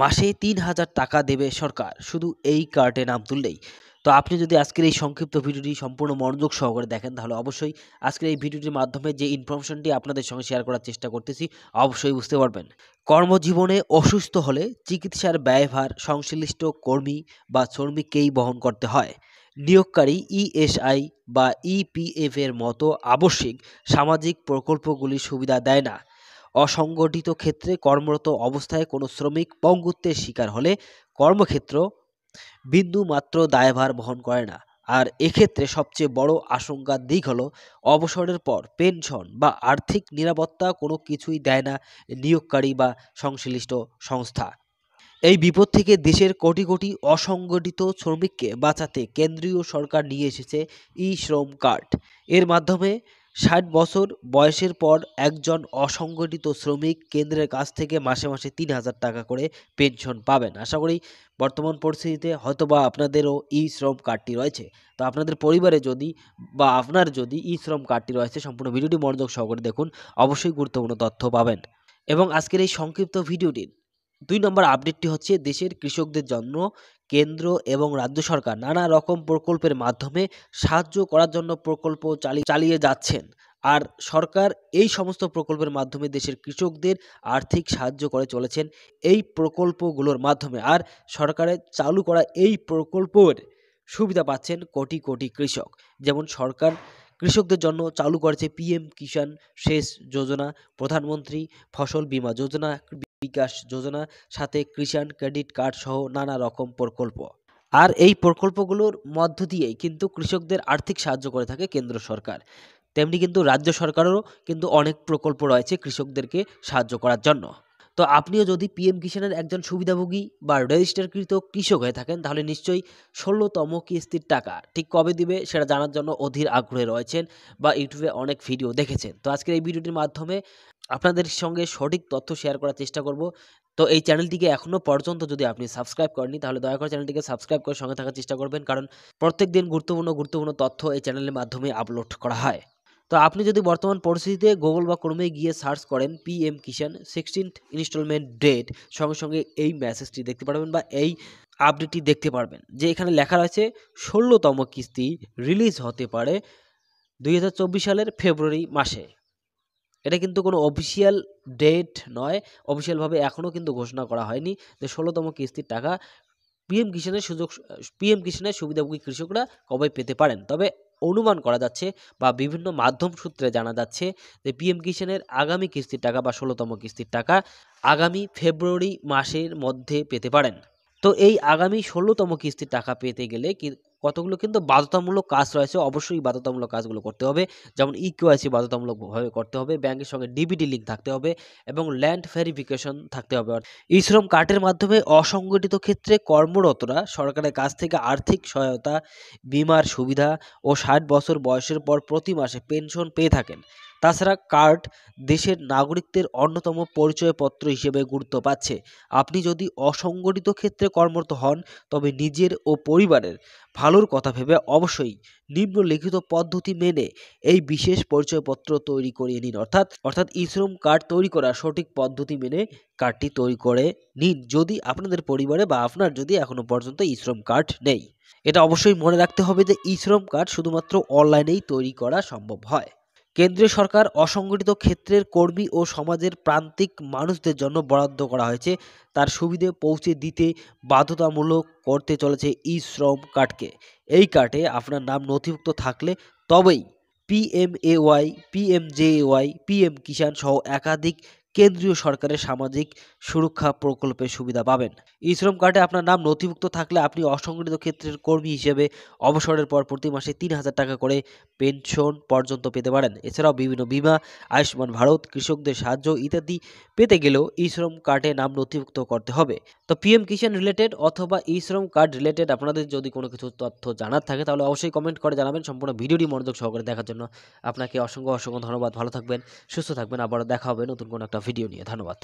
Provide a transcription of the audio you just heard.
মাসে তিন হাজার টাকা দেবে সরকার শুধু এই কার্ডে নাম তুললেই তো আপনি যদি আজকের এই সংক্ষিপ্ত ভিডিওটি সম্পূর্ণ মনোযোগ সহকারে দেখেন তাহলে অবশ্যই আজকের এই ভিডিওটির মাধ্যমে যে ইনফরমেশনটি আপনাদের সঙ্গে শেয়ার করার চেষ্টা করতেছি অবশ্যই বুঝতে পারবেন কর্মজীবনে অসুস্থ হলে চিকিৎসার ব্যয়ভার সংশ্লিষ্ট কর্মী বা শ্রমিককেই বহন করতে হয় নিয়োগকারী ইএসআই e বা ইপিএফ e এর মতো আবশ্যিক সামাজিক প্রকল্পগুলি সুবিধা দেয় না অসংগঠিত ক্ষেত্রে কর্মরত অবস্থায় কোনো শ্রমিক পঙ্গুত্বের শিকার হলে কর্মক্ষেত্র বিন্দু মাত্র দায়ভার বহন করে না আর এক্ষেত্রে সবচেয়ে বড় আশঙ্কার দিক হলো অবসরের পর পেনশন বা আর্থিক নিরাপত্তা কোনো কিছুই দেয় না নিয়োগকারী বা সংশ্লিষ্ট সংস্থা এই বিপদ থেকে দেশের কোটি কোটি অসংগঠিত শ্রমিককে বাঁচাতে কেন্দ্রীয় সরকার নিয়ে এসেছে ই শ্রম কার্ড এর মাধ্যমে ষাট বছর বয়সের পর একজন অসংগঠিত শ্রমিক কেন্দ্রের কাছ থেকে মাসে মাসে তিন হাজার টাকা করে পেনশন পাবেন আশা করি বর্তমান পরিস্থিতিতে হয়তোবা আপনাদেরও ই শ্রম কার্ডটি রয়েছে তো আপনাদের পরিবারে যদি বা আপনার যদি ই শ্রম কার্ডটি রয়েছে সম্পূর্ণ ভিডিওটি মনোযোগ সহকারে দেখুন অবশ্যই গুরুত্বপূর্ণ তথ্য পাবেন এবং আজকের এই সংক্ষিপ্ত ভিডিওটির দুই নম্বর আপডেটটি হচ্ছে দেশের কৃষকদের জন্য কেন্দ্র এবং রাজ্য সরকার নানা রকম প্রকল্পের মাধ্যমে সাহায্য করার জন্য প্রকল্প চালিয়ে চালিয়ে যাচ্ছেন আর সরকার এই সমস্ত প্রকল্পের মাধ্যমে দেশের কৃষকদের আর্থিক সাহায্য করে চলেছেন এই প্রকল্পগুলোর মাধ্যমে আর সরকারের চালু করা এই প্রকল্পের সুবিধা পাচ্ছেন কোটি কোটি কৃষক যেমন সরকার কৃষকদের জন্য চালু করেছে পিএম কিষাণ সেচ যোজনা প্রধানমন্ত্রী ফসল বীমা যোজনা বিকাশ যোজনা সাথে কিষাণ ক্রেডিট কার্ড সহ নানা রকম প্রকল্প আর এই প্রকল্পগুলোর মধ্য দিয়েই কিন্তু কৃষকদের আর্থিক সাহায্য করে থাকে কেন্দ্র সরকার তেমনি কিন্তু রাজ্য সরকারেরও কিন্তু অনেক প্রকল্প রয়েছে কৃষকদেরকে সাহায্য করার জন্য তো আপনিও যদি পিএম কিষাণের একজন সুবিধাভোগী বা রেজিস্টারকৃত কৃষক হয়ে থাকেন তাহলে নিশ্চয়ই ষোলোতম কিস্তির টাকা ঠিক কবে দিবে সেটা জানার জন্য অধীর আগ্রহে রয়েছেন বা ইউটিউবে অনেক ভিডিও দেখেছেন তো আজকের এই ভিডিওটির মাধ্যমে আপনাদের সঙ্গে সঠিক তথ্য শেয়ার করার চেষ্টা করব তো এই চ্যানেলটিকে এখনও পর্যন্ত যদি আপনি সাবস্ক্রাইব করেনি তাহলে দয়া করে চ্যানেলটিকে সাবস্ক্রাইব করে সঙ্গে থাকার চেষ্টা করবেন কারণ প্রত্যেক দিন গুরুত্বপূর্ণ গুরুত্বপূর্ণ তথ্য এই চ্যানেলের মাধ্যমে আপলোড করা হয় তো আপনি যদি বর্তমান পরিস্থিতিতে গুগল বা ক্রমে গিয়ে সার্চ করেন PM Kisan sixteenth instalment date সঙ্গে সঙ্গে এই মেসেজটি দেখতে পারবেন বা এই আপডেটটি দেখতে পারবেন যে এখানে লেখা রয়েছে ষোলোতম কিস্তি রিলিজ হতে পারে দুই সালের ফেব্রুয়ারি মাসে এটা কিন্তু কোনো অফিসিয়াল ডেট নয় অফিসিয়ালভাবে এখনও কিন্তু ঘোষণা করা হয়নি যে ষোলোতম কিস্তির টাকা পিএম কিষাণের সুযোগ পিএম কিষাণের সুবিধাভোগী কৃষকরা কবে পেতে পারেন তবে অনুমান করা যাচ্ছে বা বিভিন্ন মাধ্যম সূত্রে জানা যাচ্ছে যে পিএম কিষাণের আগামী কিস্তির টাকা বা ষোলোতম কিস্তির টাকা আগামী ফেব্রুয়ারি মাসের মধ্যে পেতে পারেন তো এই আগামী ষোলোতম কিস্তির টাকা পেতে গেলে কতগুলো কিন্তু বাধ্যতামূলক কাজ রয়েছে অবশ্যই বাধ্যতামূলক কাজগুলো করতে হবে যেমন ইকিউআইসি e বাধ্যতামূলকভাবে করতে হবে ব্যাংকের সঙ্গে ডিবিডি লিঙ্ক থাকতে হবে এবং ল্যান্ড ভেরিফিকেশন থাকতে হবে ই শ্রম কার্ডের মাধ্যমে অসংগঠিত ক্ষেত্রে কর্মরতরা সরকারের কাছ থেকে আর্থিক সহায়তা বিমার সুবিধা ও ষাট বছর বয়সের পর প্রতি মাসে পেনশন পেয়ে থাকেন তাছাড়া কার্ড দেশের নাগরিকদের অন্যতম পরিচয়পত্র হিসেবে গুরুত্ব পাচ্ছে আপনি যদি অসংগঠিত ক্ষেত্রে কর্মরত হন তবে নিজের ও পরিবারের ভালোর কথা ভেবে অবশ্যই নিম্নলিখিত পদ্ধতি মেনে এই বিশেষ পরিচয়পত্র তৈরি করিয়ে নিন অর্থাৎ অর্থাৎ ইশ্রম কার্ড তৈরি করার সঠিক পদ্ধতি মেনে কার্ডটি তৈরি করে নিন যদি আপনাদের পরিবারে বা আপনার যদি এখনও পর্যন্ত ইশ্রম কার্ড নেই এটা অবশ্যই মনে রাখতে হবে যে ইশ্রম কার্ড শুধুমাত্র অনলাইনেই তৈরি করা সম্ভব হয় কেন্দ্রীয় সরকার অসংগঠিত ক্ষেত্রের কর্মী ও সমাজের প্রান্তিক মানুষদের জন্য বরাদ্দ করা হয়েছে তার সুবিধে পৌঁছে দিতে বাধ্যতামূলক করতে চলেছে ই শ্রম কার্ডকে এই কার্ডে আপনার নাম নথিভুক্ত থাকলে তবেই পিএমএওয়াই পি পিএম কিষাণ সহ একাধিক কেন্দ্রীয় সরকারের সামাজিক সুরক্ষা প্রকল্পের সুবিধা পাবেন ইশ্রম কার্ডে আপনার নাম নথিভুক্ত থাকলে আপনি অসংগঠিত ক্ষেত্রের কর্মী হিসেবে অবসরের পর প্রতি মাসে তিন হাজার টাকা করে পেনশন পর্যন্ত পেতে পারেন এছাড়াও বিভিন্ন বিমা আয়ুষ্মান ভারত কৃষকদের সাহায্য ইত্যাদি পেতে গেলেও ইশ্রম কার্ডে নাম নথিভুক্ত করতে হবে তো পিএম কিষাণ রিলেটেড অথবা ইশ্রম কার্ড রিলেটেড আপনাদের যদি কোনো কিছু তথ্য জানার থাকে তাহলে অবশ্যই কমেন্ট করে জানাবেন সম্পূর্ণ ভিডিওটি মনোযোগ সহকারে দেখার জন্য আপনাকে অসংখ্য অসংখ্য ধন্যবাদ ভালো থাকবেন সুস্থ থাকবেন আবারও দেখা হবে নতুন কোনো একটা ভিডিও নিয়ে ধন্যবাদ